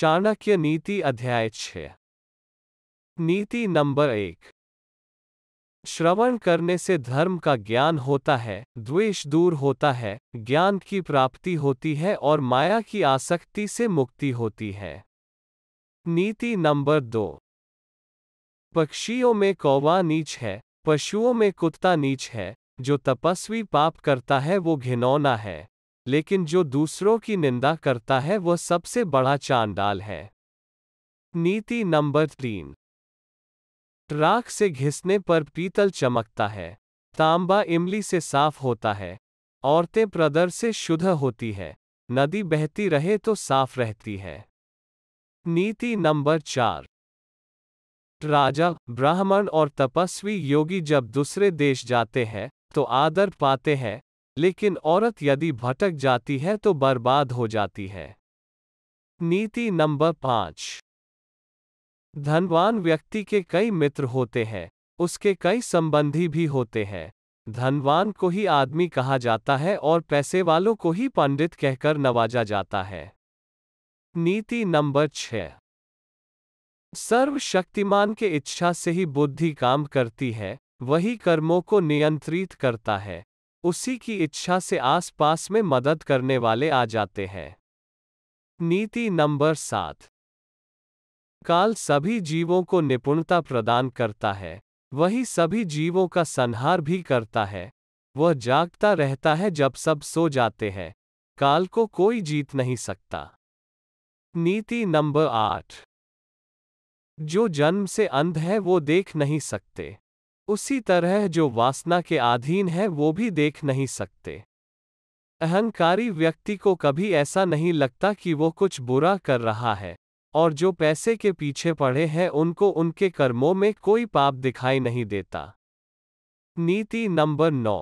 चाणक्य नीति अध्याय छः नीति नंबर एक श्रवण करने से धर्म का ज्ञान होता है द्वेष दूर होता है ज्ञान की प्राप्ति होती है और माया की आसक्ति से मुक्ति होती है नीति नंबर दो पक्षियों में कौवा नीच है पशुओं में कुत्ता नीच है जो तपस्वी पाप करता है वो घिनौना है लेकिन जो दूसरों की निंदा करता है वह सबसे बड़ा चांडाल है नीति नंबर तीन राख से घिसने पर पीतल चमकता है तांबा इमली से साफ होता है औरतें प्रदर से शुद्ध होती है नदी बहती रहे तो साफ रहती है नीति नंबर चार राजा ब्राह्मण और तपस्वी योगी जब दूसरे देश जाते हैं तो आदर पाते हैं लेकिन औरत यदि भटक जाती है तो बर्बाद हो जाती है नीति नंबर पांच धनवान व्यक्ति के कई मित्र होते हैं उसके कई संबंधी भी होते हैं धनवान को ही आदमी कहा जाता है और पैसे वालों को ही पंडित कहकर नवाजा जाता है नीति नंबर छह सर्वशक्तिमान के इच्छा से ही बुद्धि काम करती है वही कर्मों को नियंत्रित करता है उसी की इच्छा से आसपास में मदद करने वाले आ जाते हैं नीति नंबर सात काल सभी जीवों को निपुणता प्रदान करता है वही सभी जीवों का संहार भी करता है वह जागता रहता है जब सब सो जाते हैं काल को कोई जीत नहीं सकता नीति नंबर आठ जो जन्म से अंध है वो देख नहीं सकते उसी तरह जो वासना के अधीन है वो भी देख नहीं सकते अहंकारी व्यक्ति को कभी ऐसा नहीं लगता कि वो कुछ बुरा कर रहा है और जो पैसे के पीछे पड़े हैं उनको उनके कर्मों में कोई पाप दिखाई नहीं देता नीति नंबर नौ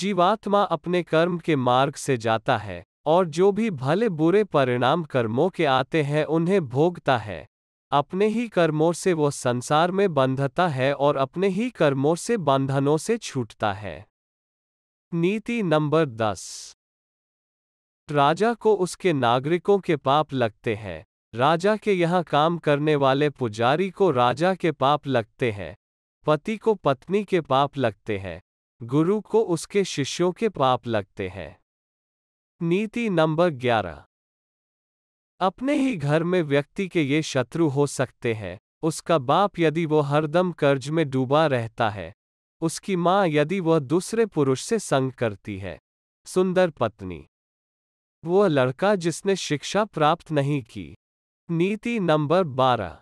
जीवात्मा अपने कर्म के मार्ग से जाता है और जो भी भले बुरे परिणाम कर्मों के आते हैं उन्हें भोगता है अपने ही कर्मों से वह संसार में बंधता है और अपने ही कर्मों से बंधनों से छूटता है नीति नंबर दस राजा को उसके नागरिकों के पाप लगते हैं राजा के यहाँ काम करने वाले पुजारी को राजा के पाप लगते हैं पति को पत्नी के पाप लगते हैं गुरु को उसके शिष्यों के पाप लगते हैं नीति नंबर ग्यारह अपने ही घर में व्यक्ति के ये शत्रु हो सकते हैं उसका बाप यदि वो हरदम कर्ज में डूबा रहता है उसकी माँ यदि वह दूसरे पुरुष से संग करती है सुंदर पत्नी वह लड़का जिसने शिक्षा प्राप्त नहीं की नीति नंबर बारह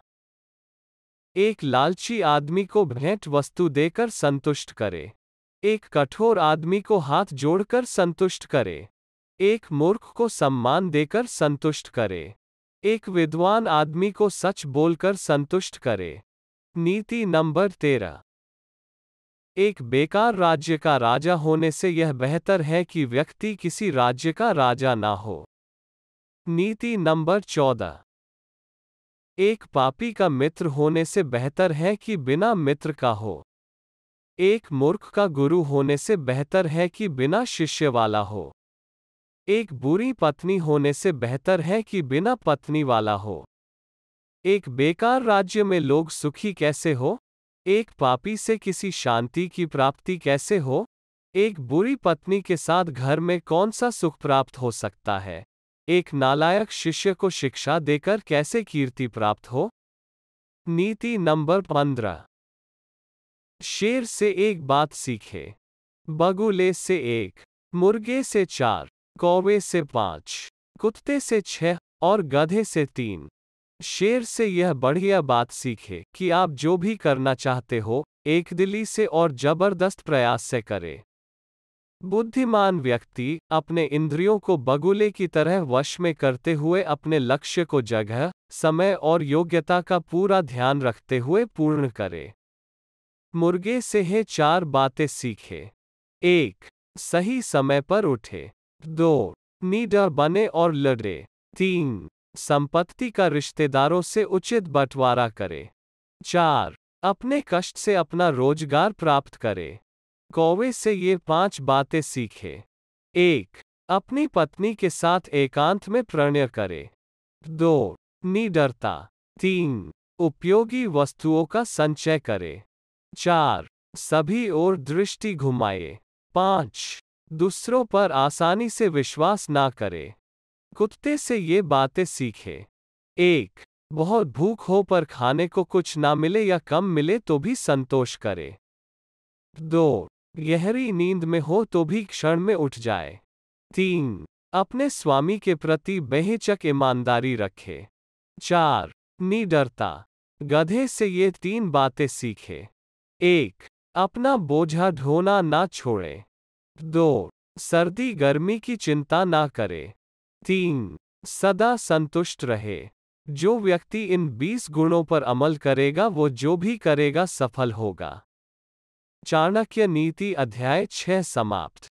एक लालची आदमी को भेंट वस्तु देकर संतुष्ट करे एक कठोर आदमी को हाथ जोड़कर संतुष्ट करे एक मूर्ख को सम्मान देकर संतुष्ट करे एक विद्वान आदमी को सच बोलकर संतुष्ट करे नीति नंबर तेरह एक बेकार राज्य का राजा होने से यह बेहतर है कि व्यक्ति किसी राज्य का राजा ना हो नीति नंबर चौदह एक पापी का मित्र होने से बेहतर है कि बिना मित्र का हो एक मूर्ख का गुरु होने से बेहतर है कि बिना शिष्य वाला हो एक बुरी पत्नी होने से बेहतर है कि बिना पत्नी वाला हो एक बेकार राज्य में लोग सुखी कैसे हो एक पापी से किसी शांति की प्राप्ति कैसे हो एक बुरी पत्नी के साथ घर में कौन सा सुख प्राप्त हो सकता है एक नालायक शिष्य को शिक्षा देकर कैसे कीर्ति प्राप्त हो नीति नंबर पंद्रह शेर से एक बात सीखे बगुले से एक मुर्गे से चार कौवे से पाँच कुत्ते से छह और गधे से तीन शेर से यह बढ़िया बात सीखे कि आप जो भी करना चाहते हो एक दिली से और जबरदस्त प्रयास से करें बुद्धिमान व्यक्ति अपने इंद्रियों को बगुले की तरह वश में करते हुए अपने लक्ष्य को जगह समय और योग्यता का पूरा ध्यान रखते हुए पूर्ण करे मुर्गे से है चार बातें सीखे एक सही समय पर उठे दो नीडर बने और लड़े तीन संपत्ति का रिश्तेदारों से उचित बंटवारा करें चार अपने कष्ट से अपना रोजगार प्राप्त करें कौवे से ये पांच बातें सीखें एक अपनी पत्नी के साथ एकांत में प्रणय करें दो निडरता तीन उपयोगी वस्तुओं का संचय करें चार सभी ओर दृष्टि घुमाए पाँच दूसरों पर आसानी से विश्वास ना करें कुत्ते से ये बातें सीखें एक बहुत भूख हो पर खाने को कुछ ना मिले या कम मिले तो भी संतोष करे दो गहरी नींद में हो तो भी क्षण में उठ जाए तीन अपने स्वामी के प्रति बेहचक ईमानदारी रखे चार नी डरता गधे से ये तीन बातें सीखे एक अपना बोझा ढोना ना छोड़े दो सर्दी गर्मी की चिंता ना करे तीन सदा संतुष्ट रहे जो व्यक्ति इन बीस गुणों पर अमल करेगा वो जो भी करेगा सफल होगा चाणक्य नीति अध्याय छह समाप्त